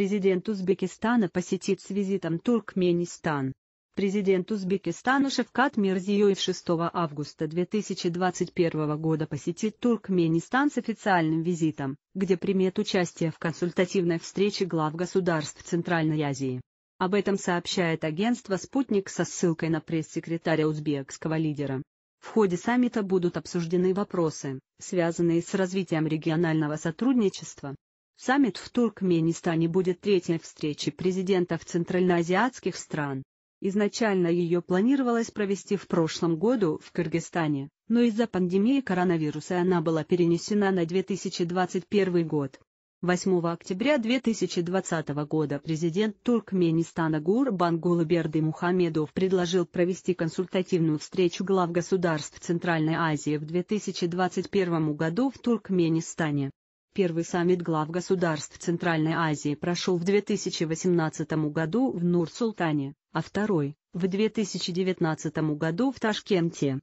Президент Узбекистана посетит с визитом Туркменистан. Президент Узбекистана Шевкат Мирзиёев 6 августа 2021 года посетит Туркменистан с официальным визитом, где примет участие в консультативной встрече глав государств Центральной Азии. Об этом сообщает агентство «Спутник» со ссылкой на пресс-секретаря узбекского лидера. В ходе саммита будут обсуждены вопросы, связанные с развитием регионального сотрудничества, Саммит в Туркменистане будет третьей встречей президентов центральноазиатских стран. Изначально ее планировалось провести в прошлом году в Кыргызстане, но из-за пандемии коронавируса она была перенесена на 2021 год. 8 октября 2020 года президент Туркменистана Гурбан Гулаберды Мухамедов предложил провести консультативную встречу глав государств Центральной Азии в 2021 году в Туркменистане. Первый саммит глав государств Центральной Азии прошел в 2018 году в Нур-Султане, а второй – в 2019 году в Ташкенте.